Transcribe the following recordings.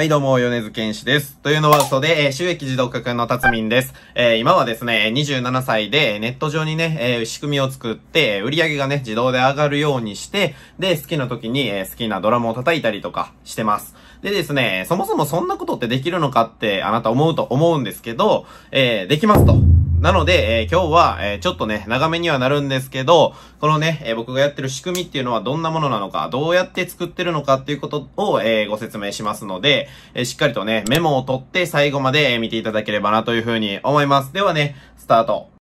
はい、どうも、米津玄師です。というのは嘘で、えー、収益自動化くんの辰民です。えー、今はですね、27歳で、ネット上にね、えー、仕組みを作って、売り上げがね、自動で上がるようにして、で、好きな時に、えー、好きなドラムを叩いたりとかしてます。でですね、そもそもそんなことってできるのかって、あなた思うと思うんですけど、えー、できますと。なので、えー、今日は、えー、ちょっとね、長めにはなるんですけど、このね、えー、僕がやってる仕組みっていうのはどんなものなのか、どうやって作ってるのかっていうことを、えご説明しますので、えしっかりとね、メモを取って最後まで見ていただければなというふうに思います。ではね、スタート。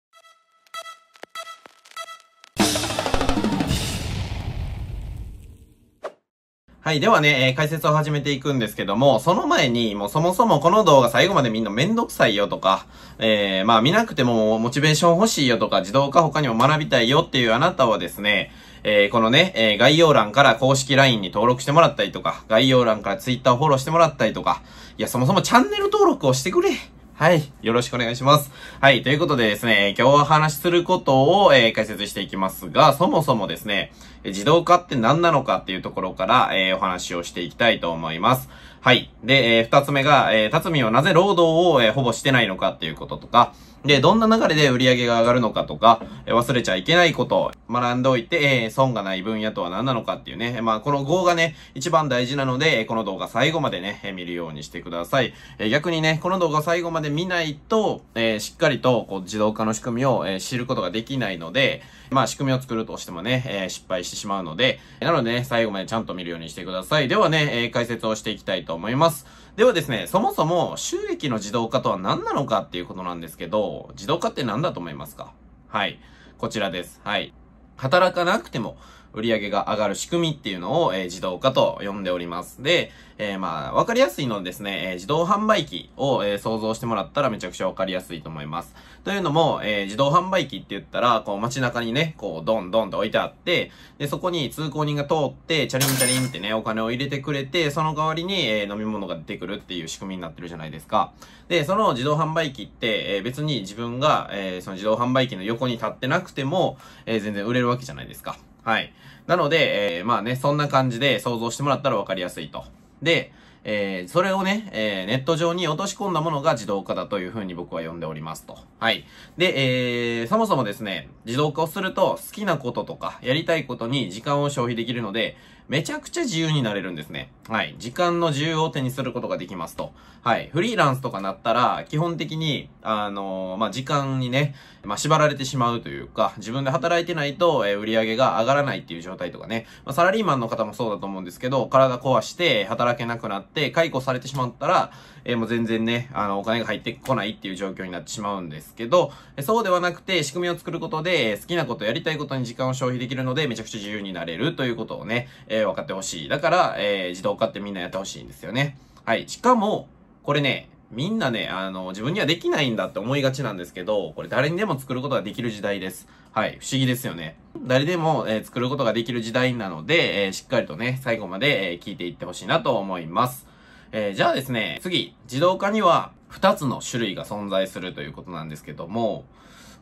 はい、ではね、えー、解説を始めていくんですけども、その前に、もうそもそもこの動画最後までみんなめんどくさいよとか、えー、まあ見なくてもモチベーション欲しいよとか、自動化他にも学びたいよっていうあなたはですね、えー、このね、えー、概要欄から公式 LINE に登録してもらったりとか、概要欄から Twitter をフォローしてもらったりとか、いや、そもそもチャンネル登録をしてくれ。はい。よろしくお願いします。はい。ということでですね、今日お話しすることを、えー、解説していきますが、そもそもですね、自動化って何なのかっていうところから、えー、お話をしていきたいと思います。はい。で、えー、二つ目が、えー、辰巳はなぜ労働を、えほぼしてないのかっていうこととか、で、どんな流れで売り上げが上がるのかとか、え忘れちゃいけないことを学んでおいて、えー、損がない分野とは何なのかっていうね、まあ、この5がね、一番大事なので、この動画最後までね、え見るようにしてください。え逆にね、この動画最後まで見ないと、えー、しっかりと、こう、自動化の仕組みを、え知ることができないので、まあ、仕組みを作るとしてもね、え失敗してしまうので、なのでね、最後までちゃんと見るようにしてください。ではね、え解説をしていきたいと思います。ではですね、そもそも収益の自動化とは何なのかっていうことなんですけど、自動化って何だと思いますかはい。こちらです。はい。働かなくても売り上げが上がる仕組みっていうのを、えー、自動化と呼んでおります。で、えー、まあ、わかりやすいのはですね、えー、自動販売機を、え想像してもらったらめちゃくちゃわかりやすいと思います。というのも、えー、自動販売機って言ったら、こう街中にね、こう、ドンドンと置いてあって、で、そこに通行人が通って、チャリンチャリンってね、お金を入れてくれて、その代わりに、えー、飲み物が出てくるっていう仕組みになってるじゃないですか。で、その自動販売機って、えー、別に自分が、えー、その自動販売機の横に立ってなくても、えー、全然売れるわけじゃないですか。はい。なので、えー、まあね、そんな感じで想像してもらったらわかりやすいと。で、えー、それをね、えー、ネット上に落とし込んだものが自動化だというふうに僕は呼んでおりますと。はい。で、えー、そもそもですね、自動化をすると好きなこととかやりたいことに時間を消費できるので、めちゃくちゃ自由になれるんですね。はい。時間の自由を手にすることができますと。はい。フリーランスとかなったら、基本的に、あのー、まあ、時間にね、まあ、縛られてしまうというか、自分で働いてないと、えー、売り上げが上がらないっていう状態とかね。まあ、サラリーマンの方もそうだと思うんですけど、体壊して、働けなくなって、解雇されてしまったら、えー、もう全然ね、あの、お金が入ってこないっていう状況になってしまうんですけど、えそうではなくて、仕組みを作ることで、好きなことやりたいことに時間を消費できるので、めちゃくちゃ自由になれるということをね、ええー、分かってほしい。だから、えー、自動化ってみんなやってほしいんですよね。はい。しかも、これね、みんなね、あの、自分にはできないんだって思いがちなんですけど、これ誰にでも作ることができる時代です。はい。不思議ですよね。誰でも、えー、作ることができる時代なので、えー、しっかりとね、最後まで、えー、聞いていってほしいなと思います。えじゃあですね、次、自動化には2つの種類が存在するということなんですけども、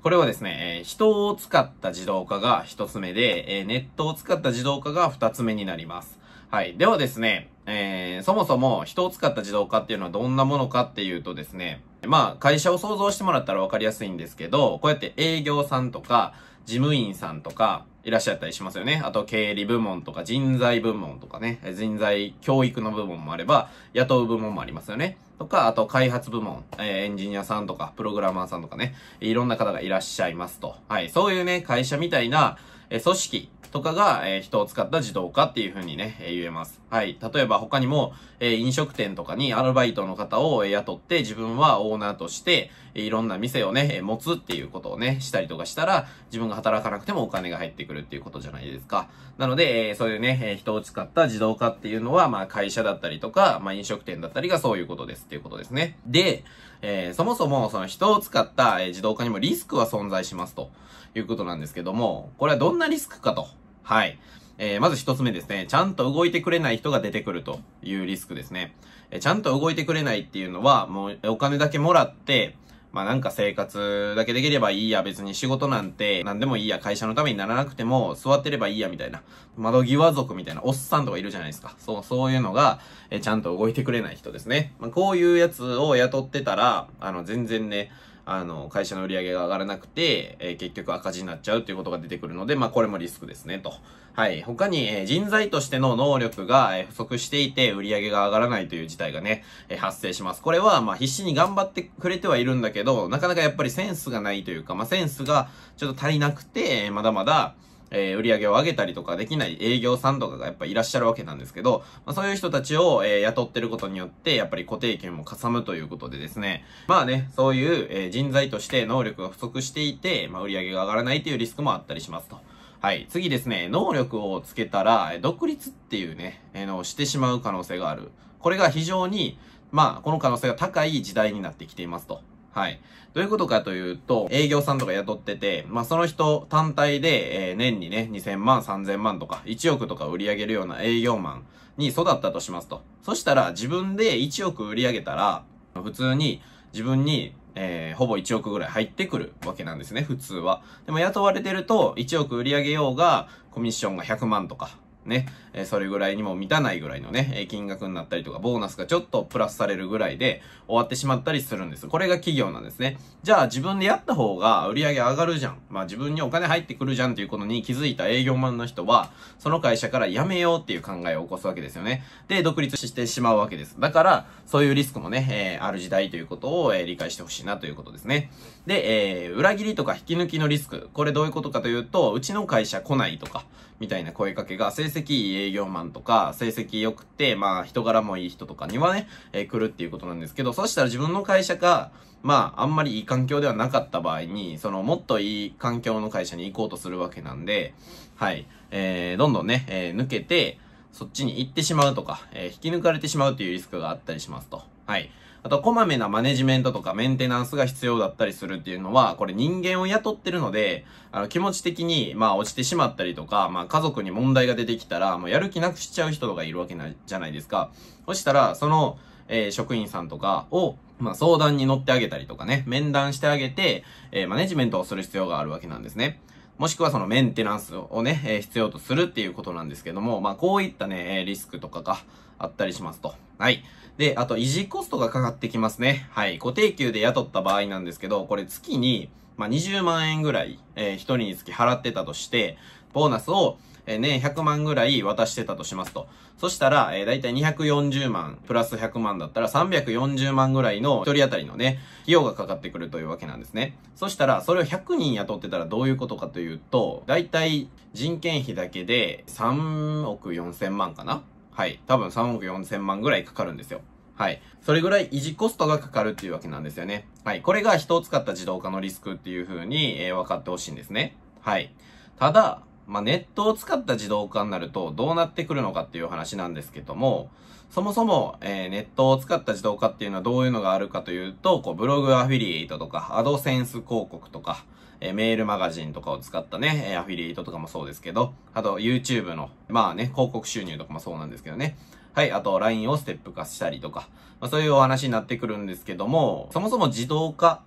これはですね、え人を使った自動化が一つ目で、えネットを使った自動化が二つ目になります。はい。ではですね、えー、そもそも人を使った自動化っていうのはどんなものかっていうとですね、まあ会社を想像してもらったらわかりやすいんですけど、こうやって営業さんとか、事務員さんとか、いらっしゃったりしますよね。あと、経理部門とか人材部門とかね、人材教育の部門もあれば、雇う部門もありますよね。とか、あと、開発部門、えー、エンジニアさんとか、プログラマーさんとかね、いろんな方がいらっしゃいますと。はい、そういうね、会社みたいな、え組織とかが、えー、人を使った自動化っていう風にね、えー、言えます。はい。例えば他にも、えー、飲食店とかにアルバイトの方を雇って自分はオーナーとして、いろんな店をね、持つっていうことをね、したりとかしたら、自分が働かなくてもお金が入ってくるっていうことじゃないですか。なので、えそういうね、え人を使った自動化っていうのは、まあ会社だったりとか、まあ飲食店だったりがそういうことですっていうことですね。で、えそもそもその人を使った、え自動化にもリスクは存在しますということなんですけども、これはどんなリスクかと。はい。えー、まず一つ目ですね。ちゃんと動いてくれない人が出てくるというリスクですね。えー、ちゃんと動いてくれないっていうのは、もうお金だけもらって、まあなんか生活だけできればいいや、別に仕事なんて何でもいいや、会社のためにならなくても座ってればいいやみたいな、窓際族みたいなおっさんとかいるじゃないですか。そう、そういうのが、えちゃんと動いてくれない人ですね。まあこういうやつを雇ってたら、あの全然ね、あの、会社の売り上げが上がらなくて、えー、結局赤字になっちゃうっていうことが出てくるので、まあ、これもリスクですね、と。はい。他に、えー、人材としての能力が、えー、不足していて、売り上げが上がらないという事態がね、えー、発生します。これは、まあ、必死に頑張ってくれてはいるんだけど、なかなかやっぱりセンスがないというか、まあ、センスがちょっと足りなくて、えー、まだまだ、えー、売り上げを上げたりとかできない営業さんとかがやっぱいらっしゃるわけなんですけど、まあ、そういう人たちを、えー、雇ってることによって、やっぱり固定権もかさむということでですね、まあね、そういう、えー、人材として能力が不足していて、まあ、売り上げが上がらないというリスクもあったりしますと。はい。次ですね、能力をつけたら、独立っていうね、えのしてしまう可能性がある。これが非常に、まあ、この可能性が高い時代になってきていますと。はい。どういうことかというと、営業さんとか雇ってて、まあ、その人単体で、えー、年にね、2000万、3000万とか、1億とか売り上げるような営業マンに育ったとしますと。そしたら、自分で1億売り上げたら、普通に自分に、えー、ほぼ1億ぐらい入ってくるわけなんですね、普通は。でも雇われてると、1億売り上げようが、コミッションが100万とか、ね、えそれぐらいにも満たないぐらいのね、え金額になったりとか、ボーナスがちょっとプラスされるぐらいで終わってしまったりするんです。これが企業なんですね。じゃあ自分でやった方が売り上げ上がるじゃん。まあ自分にお金入ってくるじゃんっていうことに気づいた営業マンの人は、その会社から辞めようっていう考えを起こすわけですよね。で、独立してしまうわけです。だから、そういうリスクもね、えー、ある時代ということを、えー、理解してほしいなということですね。で、えー、裏切りとか引き抜きのリスク。これどういうことかというと、うちの会社来ないとか、みたいな声かけが、成績いい営業マンとか、成績良くて、まあ、人柄もいい人とかにはね、えー、来るっていうことなんですけど、そしたら自分の会社が、まあ、あんまりいい環境ではなかった場合に、その、もっといい環境の会社に行こうとするわけなんで、はい、えー、どんどんね、えー、抜けて、そっちに行ってしまうとか、えー、引き抜かれてしまうというリスクがあったりしますと。はい。あと、こまめなマネジメントとかメンテナンスが必要だったりするっていうのは、これ人間を雇ってるので、あの、気持ち的に、まあ、落ちてしまったりとか、まあ、家族に問題が出てきたら、もうやる気なくしちゃう人とかいるわけなじゃないですか。そしたら、その、えー、職員さんとかを、まあ、相談に乗ってあげたりとかね、面談してあげて、えー、マネジメントをする必要があるわけなんですね。もしくはそのメンテナンスをね、えー、必要とするっていうことなんですけども、まあ、こういったね、リスクとかがあったりしますと。はい。で、あと維持コストがかかってきますね。はい。固定給で雇った場合なんですけど、これ月に、まあ、20万円ぐらい、えー、1人につき払ってたとして、ボーナスを、えね。年100万ぐらい渡してたとしますと。そしたら、えだいたい240万、プラス100万だったら340万ぐらいの1人当たりのね、費用がかかってくるというわけなんですね。そしたら、それを100人雇ってたらどういうことかというと、だいたい人件費だけで3億4000万かなはい。多分3億4千万ぐらいかかるんですよ。はい。それぐらい維持コストがかかるっていうわけなんですよね。はい。これが人を使った自動化のリスクっていう風に、えー、分かってほしいんですね。はい。ただ、まあ、ネットを使った自動化になるとどうなってくるのかっていう話なんですけども、そもそも、えー、ネットを使った自動化っていうのはどういうのがあるかというと、こう、ブログアフィリエイトとか、アドセンス広告とか、えメールマガジンとかを使ったね、アフィリエイトとかもそうですけど、あと YouTube の、まあね、広告収入とかもそうなんですけどね。はい、あと LINE をステップ化したりとか、まあ、そういうお話になってくるんですけども、そもそも自動化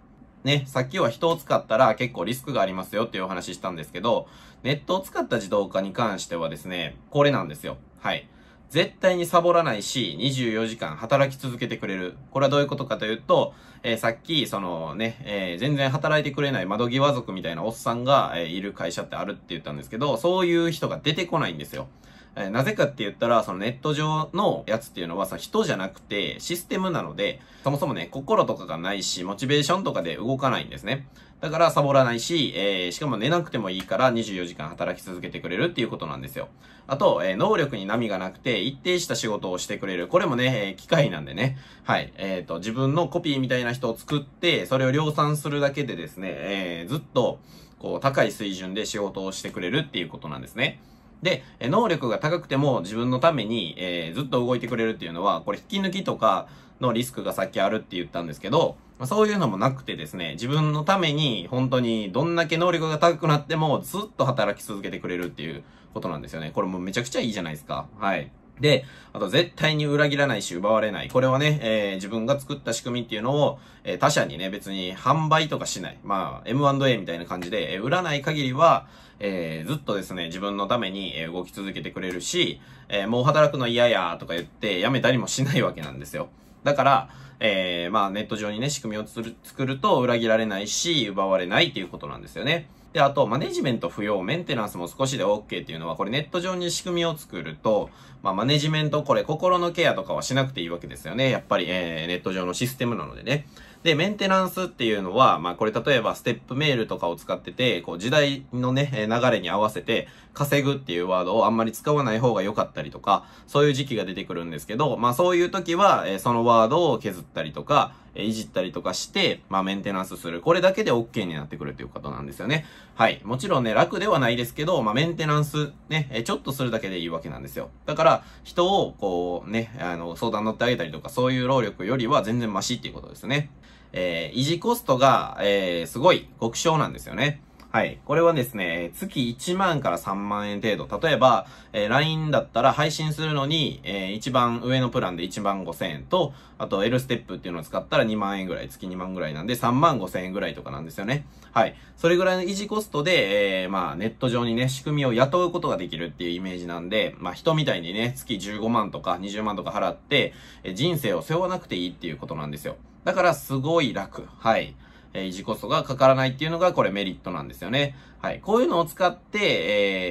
ね、さっきは人を使ったら結構リスクがありますよっていうお話したんですけど、ネットを使った自動化に関してはですね、これなんですよ。はい。絶対にサボらないし、24時間働き続けてくれる。これはどういうことかというと、えー、さっき、そのね、えー、全然働いてくれない窓際族みたいなおっさんが、えー、いる会社ってあるって言ったんですけど、そういう人が出てこないんですよ。えー、なぜかって言ったら、そのネット上のやつっていうのはさ、人じゃなくてシステムなので、そもそもね、心とかがないし、モチベーションとかで動かないんですね。だからサボらないし、えー、しかも寝なくてもいいから24時間働き続けてくれるっていうことなんですよ。あと、えー、能力に波がなくて一定した仕事をしてくれる。これもね、えー、機械なんでね。はい。えっ、ー、と、自分のコピーみたいな人を作って、それを量産するだけでですね、えー、ずっと、こう、高い水準で仕事をしてくれるっていうことなんですね。で、能力が高くても自分のために、えー、ずっと動いてくれるっていうのは、これ引き抜きとかのリスクがさっきあるって言ったんですけど、まあ、そういうのもなくてですね、自分のために本当にどんだけ能力が高くなってもずっと働き続けてくれるっていうことなんですよね。これもめちゃくちゃいいじゃないですか。はい。で、あと絶対に裏切らないし奪われない。これはね、えー、自分が作った仕組みっていうのを、えー、他社にね、別に販売とかしない。まあ、M&A みたいな感じで、えー、売らない限りは、えー、ずっとですね、自分のために、え動き続けてくれるし、えもう働くの嫌やとか言って辞めたりもしないわけなんですよ。だから、えまあ、ネット上にね、仕組みを作ると裏切られないし、奪われないっていうことなんですよね。で、あと、マネジメント不要、メンテナンスも少しで OK っていうのは、これネット上に仕組みを作ると、まあ、マネジメント、これ心のケアとかはしなくていいわけですよね。やっぱり、えー、ネット上のシステムなのでね。で、メンテナンスっていうのは、まあこれ例えばステップメールとかを使ってて、こう時代のね、流れに合わせて稼ぐっていうワードをあんまり使わない方が良かったりとか、そういう時期が出てくるんですけど、まあそういう時は、えそのワードを削ったりとか、えいじったりとかして、まあ、メンテナンスする。これだけで OK になってくるということなんですよね。はい。もちろんね、楽ではないですけど、まあ、メンテナンス、ね、えちょっとするだけでいいわけなんですよ。だから、人を、こう、ね、あの、相談乗ってあげたりとか、そういう労力よりは全然マシっていうことですね。えー、維持コストが、えー、すごい極小なんですよね。はい。これはですね、月1万から3万円程度。例えば、えー、LINE だったら配信するのに、えー、一番上のプランで1万5千円と、あと L ステップっていうのを使ったら2万円ぐらい、月2万ぐらいなんで3万5千円ぐらいとかなんですよね。はい。それぐらいの維持コストで、えー、まあネット上にね、仕組みを雇うことができるっていうイメージなんで、まあ人みたいにね、月15万とか20万とか払って、えー、人生を背負わなくていいっていうことなんですよ。だからすごい楽。はい。え維持コストがかからないっていうのがこれメリットなんですよね。はい。こういうのを使って、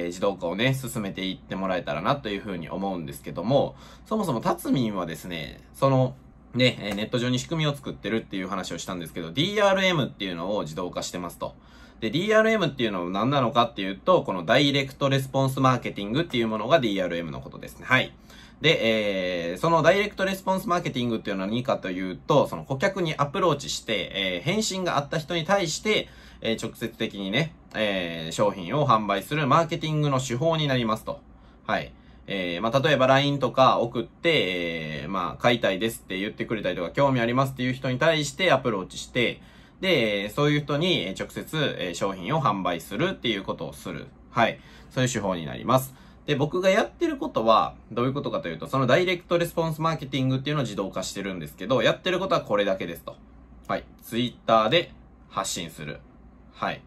えー、自動化をね、進めていってもらえたらなというふうに思うんですけども、そもそもタツミンはですね、その、ね、ネット上に仕組みを作ってるっていう話をしたんですけど、DRM っていうのを自動化してますと。で、DRM っていうのは何なのかっていうと、このダイレクトレスポンスマーケティングっていうものが DRM のことですね。はい。で、えー、そのダイレクトレスポンスマーケティングっていうのは何かというと、その顧客にアプローチして、えー、返信があった人に対して、えー、直接的にね、えー、商品を販売するマーケティングの手法になりますと。はい。えー、まあ、例えば LINE とか送って、えー、まあ、買いたいですって言ってくれたりとか、興味ありますっていう人に対してアプローチして、で、そういう人に直接商品を販売するっていうことをする。はい。そういう手法になります。で、僕がやってることは、どういうことかというと、そのダイレクトレスポンスマーケティングっていうのを自動化してるんですけど、やってることはこれだけですと。はい。ツイッターで発信する。はい。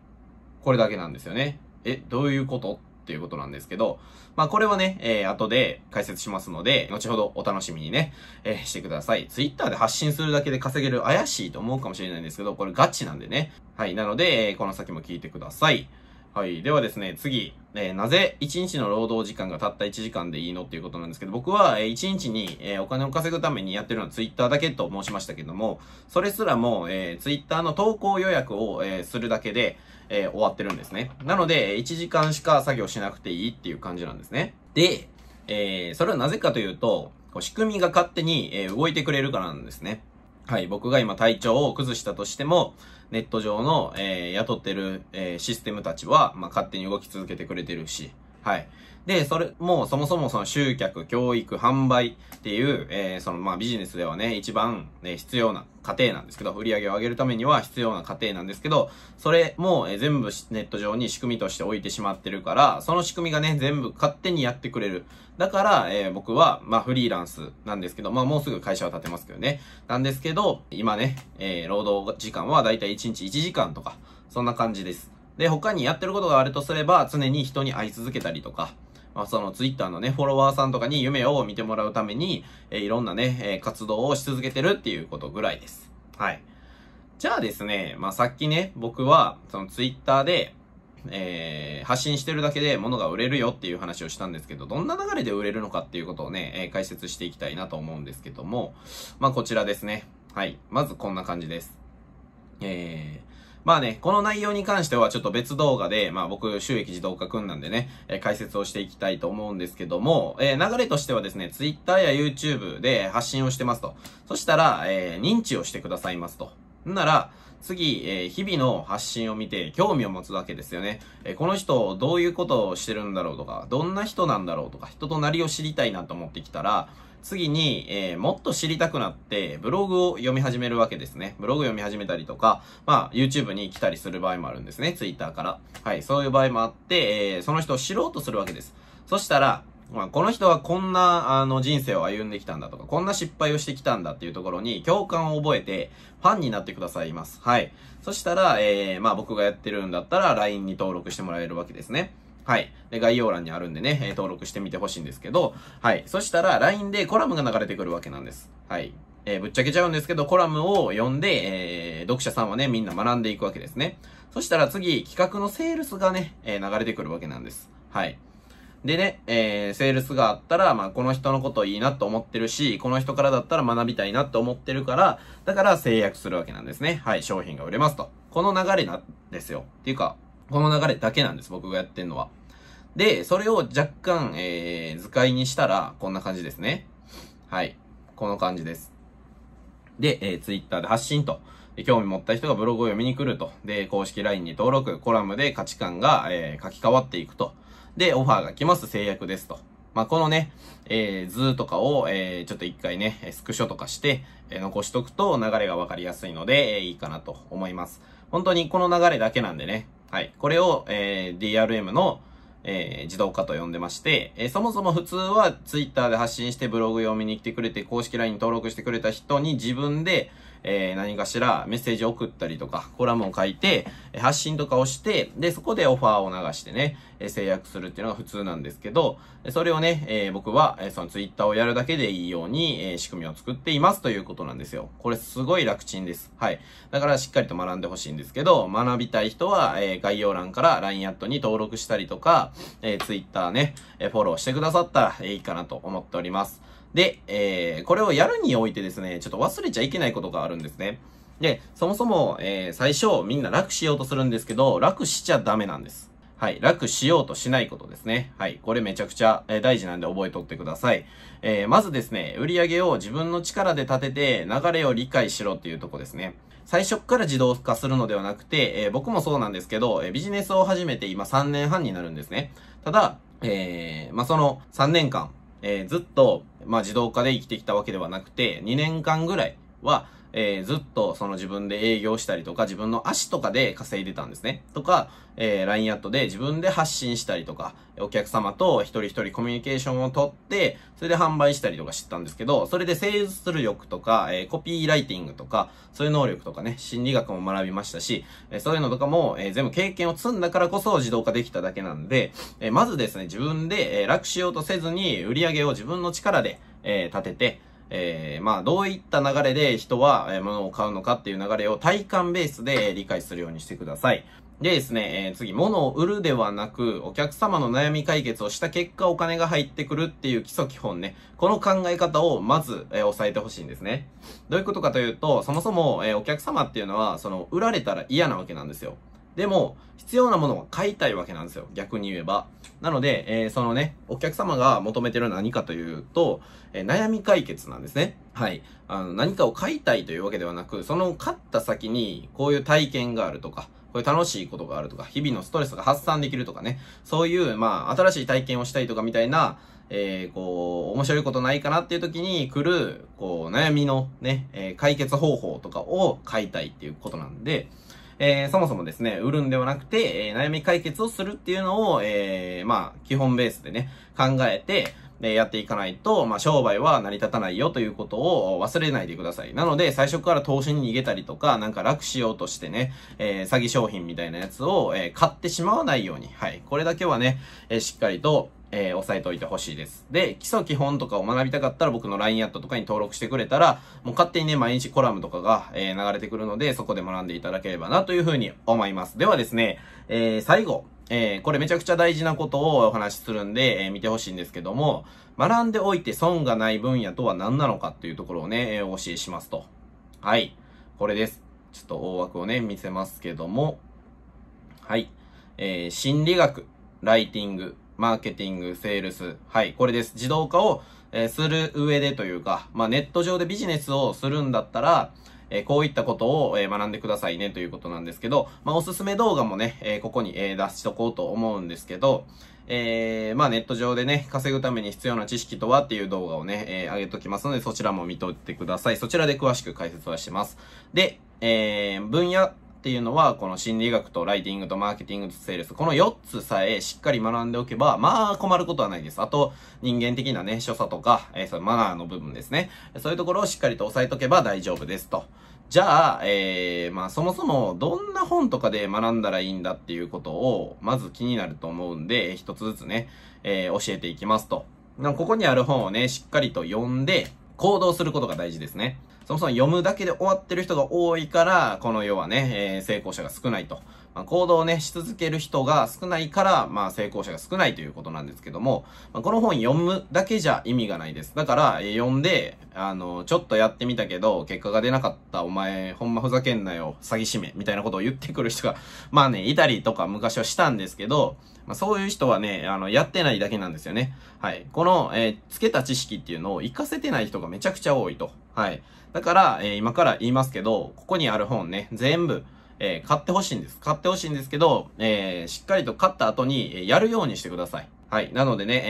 これだけなんですよね。え、どういうことっていうことなんですけど、まあこれはね、えー、後で解説しますので、後ほどお楽しみにね、えー、してください。ツイッターで発信するだけで稼げる怪しいと思うかもしれないんですけど、これガチなんでね。はい。なので、えー、この先も聞いてください。はい。ではですね、次。えー、なぜ1日の労働時間がたった1時間でいいのっていうことなんですけど、僕は、え1日に、えー、お金を稼ぐためにやってるのは Twitter だけと申しましたけども、それすらも、えー、Twitter の投稿予約を、えー、するだけで、えー、終わってるんですね。なので、1時間しか作業しなくていいっていう感じなんですね。で、えー、それはなぜかというと、仕組みが勝手に、えー、動いてくれるからなんですね。はい、僕が今体調を崩したとしても、ネット上の、えー、雇ってる、えー、システムたちは、まあ、勝手に動き続けてくれてるし、はい。で、それ、もうそもそもその集客、教育、販売っていう、えー、そのまあビジネスではね、一番、ね、必要な過程なんですけど、売り上げを上げるためには必要な過程なんですけど、それも、えー、全部ネット上に仕組みとして置いてしまってるから、その仕組みがね、全部勝手にやってくれる。だから、えー、僕は、まあフリーランスなんですけど、まあもうすぐ会社は建てますけどね。なんですけど、今ね、えー、労働時間はだいたい1日1時間とか、そんな感じです。で、他にやってることがあるとすれば、常に人に会い続けたりとか、まあ、そのツイッターのね、フォロワーさんとかに夢を見てもらうために、えいろんなね、え活動をし続けてるっていうことぐらいです。はい。じゃあですね、まあ、さっきね、僕は、そのツイッターで、えー、発信してるだけで物が売れるよっていう話をしたんですけど、どんな流れで売れるのかっていうことをね、えー、解説していきたいなと思うんですけども、まあ、こちらですね。はい。まずこんな感じです。えー、まあね、この内容に関してはちょっと別動画で、まあ僕収益自動化くんなんでね、えー、解説をしていきたいと思うんですけども、えー、流れとしてはですね、Twitter や YouTube で発信をしてますと。そしたら、えー、認知をしてくださいますと。なら、次、えー、日々の発信を見て興味を持つわけですよね。えー、この人、どういうことをしてるんだろうとか、どんな人なんだろうとか、人となりを知りたいなと思ってきたら、次に、えー、もっと知りたくなって、ブログを読み始めるわけですね。ブログ読み始めたりとか、まあ、YouTube に来たりする場合もあるんですね。Twitter から。はい、そういう場合もあって、えー、その人を知ろうとするわけです。そしたら、まあ、この人はこんな、あの、人生を歩んできたんだとか、こんな失敗をしてきたんだっていうところに共感を覚えて、ファンになってくださいます。はい。そしたら、えー、まあ僕がやってるんだったら、LINE に登録してもらえるわけですね。はい。で、概要欄にあるんでね、えー、登録してみてほしいんですけど、はい。そしたら、LINE でコラムが流れてくるわけなんです。はい。えー、ぶっちゃけちゃうんですけど、コラムを読んで、えー、読者さんはね、みんな学んでいくわけですね。そしたら次、企画のセールスがね、えー、流れてくるわけなんです。はい。でね、えー、セールスがあったら、まあ、この人のこといいなと思ってるし、この人からだったら学びたいなと思ってるから、だから制約するわけなんですね。はい、商品が売れますと。この流れなんですよ。っていうか、この流れだけなんです、僕がやってんのは。で、それを若干、えー、図解にしたら、こんな感じですね。はい。この感じです。で、えー、Twitter で発信と。で、興味持った人がブログを読みに来ると。で、公式 LINE に登録、コラムで価値観が、えー、書き換わっていくと。で、オファーが来ます、制約ですと。まあ、このね、えー、図とかを、えー、ちょっと一回ね、スクショとかして、えー、残しとくと流れがわかりやすいので、えー、いいかなと思います。本当にこの流れだけなんでね、はい。これを、えー、DRM の、えー、自動化と呼んでまして、えー、そもそも普通は Twitter で発信してブログ読みに来てくれて、公式 LINE 登録してくれた人に自分で、えー、何かしらメッセージを送ったりとか、コラムを書いて、発信とかをして、で、そこでオファーを流してね、え制約するっていうのが普通なんですけど、それをね、えー、僕は、えそのツイッターをやるだけでいいように、えー、仕組みを作っていますということなんですよ。これすごい楽ちんです。はい。だからしっかりと学んでほしいんですけど、学びたい人は、え概要欄から LINE アットに登録したりとか、え Twitter ね、えフォローしてくださったらいいかなと思っております。で、えー、これをやるにおいてですね、ちょっと忘れちゃいけないことがあるんですね。で、そもそも、えー、最初みんな楽しようとするんですけど、楽しちゃダメなんです。はい。楽しようとしないことですね。はい。これめちゃくちゃ、えー、大事なんで覚えとってください。えー、まずですね、売り上げを自分の力で立てて流れを理解しろっていうとこですね。最初から自動化するのではなくて、えー、僕もそうなんですけど、えー、ビジネスを始めて今3年半になるんですね。ただ、えー、まあ、その3年間、えー、ずっと、まあ、自動化で生きてきたわけではなくて、2年間ぐらいは、えー、ずっとその自分で営業したりとか、自分の足とかで稼いでたんですね。とか、えー、LINE アットで自分で発信したりとか、お客様と一人一人コミュニケーションをとって、それで販売したりとか知ったんですけど、それでセールス力とか、えー、コピーライティングとか、そういう能力とかね、心理学も学びましたし、えー、そういうのとかも、えー、全部経験を積んだからこそ自動化できただけなんで、えー、まずですね、自分で、えー、楽しようとせずに、売り上げを自分の力で、えー、立てて、えー、まあ、どういった流れで人は、え物を買うのかっていう流れを体感ベースで理解するようにしてください。でですね、えー、次、物を売るではなく、お客様の悩み解決をした結果お金が入ってくるっていう基礎基本ね。この考え方をまず、えー、さえてほしいんですね。どういうことかというと、そもそも、えー、お客様っていうのは、その、売られたら嫌なわけなんですよ。でも、必要なものは買いたいわけなんですよ。逆に言えば。なので、えー、そのね、お客様が求めてる何かというと、えー、悩み解決なんですね。はい。あの、何かを買いたいというわけではなく、その買った先に、こういう体験があるとか、こういう楽しいことがあるとか、日々のストレスが発散できるとかね、そういう、まあ、新しい体験をしたいとかみたいな、えー、こう、面白いことないかなっていう時に来る、こう、悩みのね、えー、解決方法とかを買いたいっていうことなんで、えー、そもそもですね、売るんではなくて、えー、悩み解決をするっていうのを、えー、まあ、基本ベースでね、考えて、で、やっていかないと、まあ、商売は成り立たないよということを忘れないでください。なので、最初から投資に逃げたりとか、なんか楽しようとしてね、えー、詐欺商品みたいなやつを、えー、買ってしまわないように。はい。これだけはね、えー、しっかりと、えー、押さえておいてほしいです。で、基礎基本とかを学びたかったら僕の LINE アットとかに登録してくれたら、もう勝手にね、毎日コラムとかが、えー、流れてくるので、そこで学んでいただければなというふうに思います。ではですね、えー、最後、えー、これめちゃくちゃ大事なことをお話しするんで、えー、見てほしいんですけども、学んでおいて損がない分野とは何なのかっていうところをね、えー、お教えしますと。はい。これです。ちょっと大枠をね、見せますけども、はい。えー、心理学、ライティング、マーケティング、セールス。はい、これです。自動化を、えー、する上でというか、まあ、ネット上でビジネスをするんだったら、えー、こういったことを、えー、学んでくださいねということなんですけど、まあ、おすすめ動画もね、えここに、え出しとこうと思うんですけど、えー、まあネット上でね、稼ぐために必要な知識とはっていう動画をね、えー、上げときますので、そちらも見とってください。そちらで詳しく解説はしてます。で、えー、分野っていうのは、この心理学とライティングとマーケティングとセールス、この4つさえしっかり学んでおけば、まあ困ることはないです。あと、人間的なね、所作とか、えー、そマナーの部分ですね。そういうところをしっかりと押さえとけば大丈夫ですと。じゃあ、えー、まあそもそもどんな本とかで学んだらいいんだっていうことを、まず気になると思うんで、一つずつね、えー、教えていきますと。ここにある本をね、しっかりと読んで、行動することが大事ですね。そもそも読むだけで終わってる人が多いから、この世はね、えー、成功者が少ないと。まあ、行動をね、し続ける人が少ないから、まあ、成功者が少ないということなんですけども、まあ、この本読むだけじゃ意味がないです。だから、読んで、あの、ちょっとやってみたけど、結果が出なかった、お前、ほんまふざけんなよ、詐欺師め、みたいなことを言ってくる人が、まあね、いたりとか昔はしたんですけど、まあ、そういう人はね、あの、やってないだけなんですよね。はい。この、えー、つけた知識っていうのを活かせてない人がめちゃくちゃ多いと。はい。だから、えー、今から言いますけど、ここにある本ね、全部、えー、買ってほしいんです。買ってほしいんですけど、えー、しっかりと買った後に、やるようにしてください。はい。なのでね、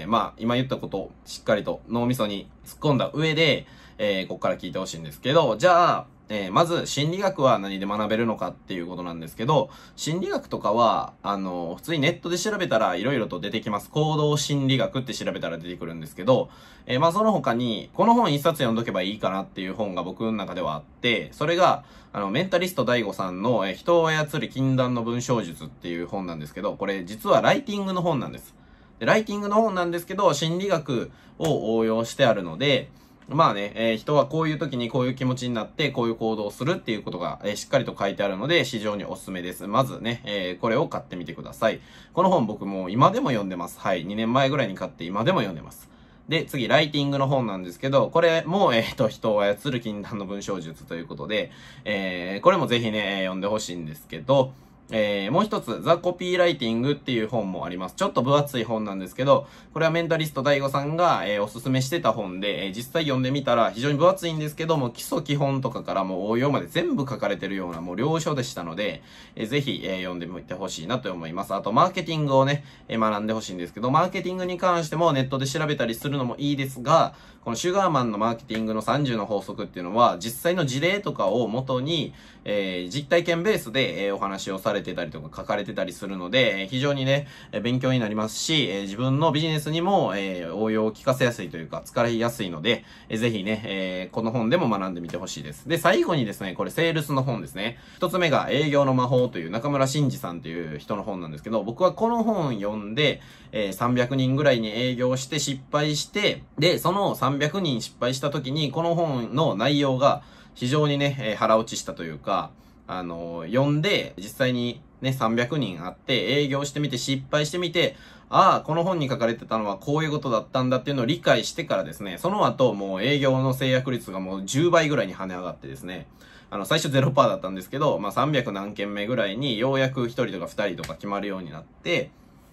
えー、まあ、今言ったことをしっかりと脳みそに突っ込んだ上で、えー、ここから聞いてほしいんですけど、じゃあ、えー、まず心理学は何で学べるのかっていうことなんですけど、心理学とかは、あの、普通にネットで調べたら色々と出てきます。行動心理学って調べたら出てくるんですけど、えー、まあその他に、この本一冊読んどけばいいかなっていう本が僕の中ではあって、それが、あの、メンタリスト daigo さんの、えー、人を操る禁断の文章術っていう本なんですけど、これ実はライティングの本なんです。で、ライティングの本なんですけど、心理学を応用してあるので、まあね、えー、人はこういう時にこういう気持ちになって、こういう行動をするっていうことが、えー、しっかりと書いてあるので、非常におすすめです。まずね、えー、これを買ってみてください。この本僕も今でも読んでます。はい。2年前ぐらいに買って今でも読んでます。で、次、ライティングの本なんですけど、これも、えっ、ー、と、人を操る禁断の文章術ということで、えー、これもぜひね、読んでほしいんですけど、えー、もう一つ、ザ・コピーライティングっていう本もあります。ちょっと分厚い本なんですけど、これはメンタリスト大悟さんが、えー、おすすめしてた本で、えー、実際読んでみたら非常に分厚いんですけども、基礎基本とかからもう応用まで全部書かれてるようなもう了書でしたので、えー、ぜひ、えー、読んでみてほしいなと思います。あと、マーケティングをね、えー、学んでほしいんですけど、マーケティングに関してもネットで調べたりするのもいいですが、このシュガーマンのマーケティングの30の法則っていうのは、実際の事例とかを元に、えー、実体験ベースで、えー、お話をされれてたりとか書かれてたりするので、非常にね、勉強になりますし、自分のビジネスにも応用を効かせやすいというか、疲れやすいので、ぜひね、この本でも学んでみてほしいです。で、最後にですね、これセールスの本ですね。一つ目が営業の魔法という中村真二さんという人の本なんですけど、僕はこの本読んで、300人ぐらいに営業して失敗して、で、その300人失敗した時に、この本の内容が非常にね、腹落ちしたというか、あの、呼んで、実際にね、300人あって、営業してみて、失敗してみて、ああ、この本に書かれてたのはこういうことだったんだっていうのを理解してからですね、その後、もう営業の制約率がもう10倍ぐらいに跳ね上がってですね、あの、最初0%だったんですけど、まあ、300何件目ぐらいに、ようやく1人とか2人とか決まるようになって、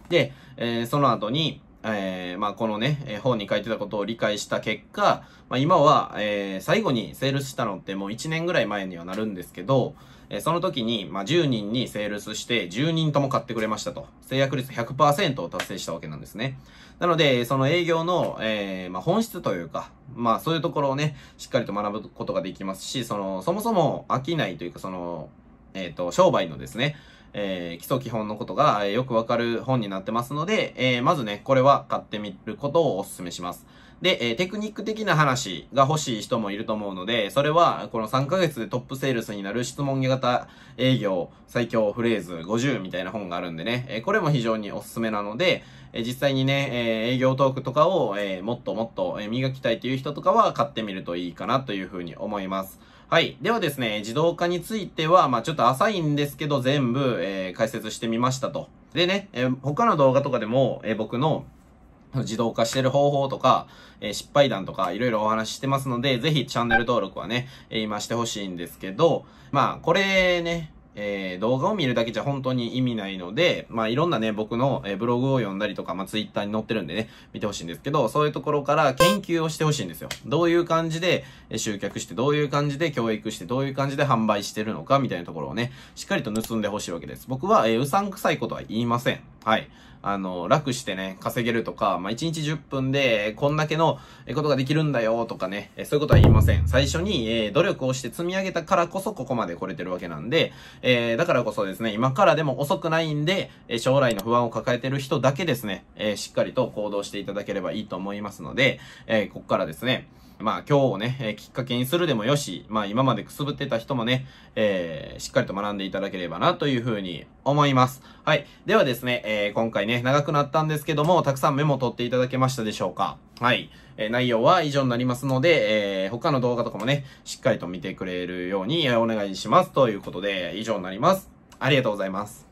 で、えー、その後に、えー、まあ、このね、え本に書いてたことを理解した結果、まあ、今は、えー、最後にセールスしたのってもう1年ぐらい前にはなるんですけど、えー、その時に、まあ、10人にセールスして10人とも買ってくれましたと。制約率100%を達成したわけなんですね。なので、その営業の、えまあ、本質というか、まあ、そういうところをね、しっかりと学ぶことができますし、その、そもそもないというか、その、えっ、と、商売のですね、えー、基礎基本のことが、えよくわかる本になってますので、えー、まずね、これは買ってみることをお勧めします。で、えー、テクニック的な話が欲しい人もいると思うので、それは、この3ヶ月でトップセールスになる質問型営業最強フレーズ50みたいな本があるんでね、えー、これも非常におすすめなので、えー、実際にね、え営業トークとかを、えもっともっと磨きたいという人とかは買ってみるといいかなというふうに思います。はい。ではですね、自動化については、まあちょっと浅いんですけど、全部、えー、解説してみましたと。でね、えー、他の動画とかでも、えー、僕の自動化してる方法とか、えー、失敗談とかいろいろお話ししてますので、ぜひチャンネル登録はね、え今してほしいんですけど、まあこれね、えー、動画を見るだけじゃ本当に意味ないので、まあいろんなね、僕の、えー、ブログを読んだりとか、まあツイッターに載ってるんでね、見てほしいんですけど、そういうところから研究をしてほしいんですよ。どういう感じで、え集客して、どういう感じで教育して、どういう感じで販売してるのか、みたいなところをね、しっかりと盗んでほしいわけです。僕は、えー、うさんくさいことは言いません。はい。あの、楽してね、稼げるとか、まあ、1日10分で、こんだけのことができるんだよとかね、そういうことは言いません。最初に、えー、努力をして積み上げたからこそここまで来れてるわけなんで、えー、だからこそですね、今からでも遅くないんで、え将来の不安を抱えてる人だけですね、えー、しっかりと行動していただければいいと思いますので、えここからですね、まあ今日をね、えー、きっかけにするでもよし、まあ今までくすぶってた人もね、えー、しっかりと学んでいただければなというふうに思います。はい。ではですね、えー、今回ね、長くなったんですけども、たくさんメモ取っていただけましたでしょうかはい。えー、内容は以上になりますので、えー、他の動画とかもね、しっかりと見てくれるようにお願いします。ということで、以上になります。ありがとうございます。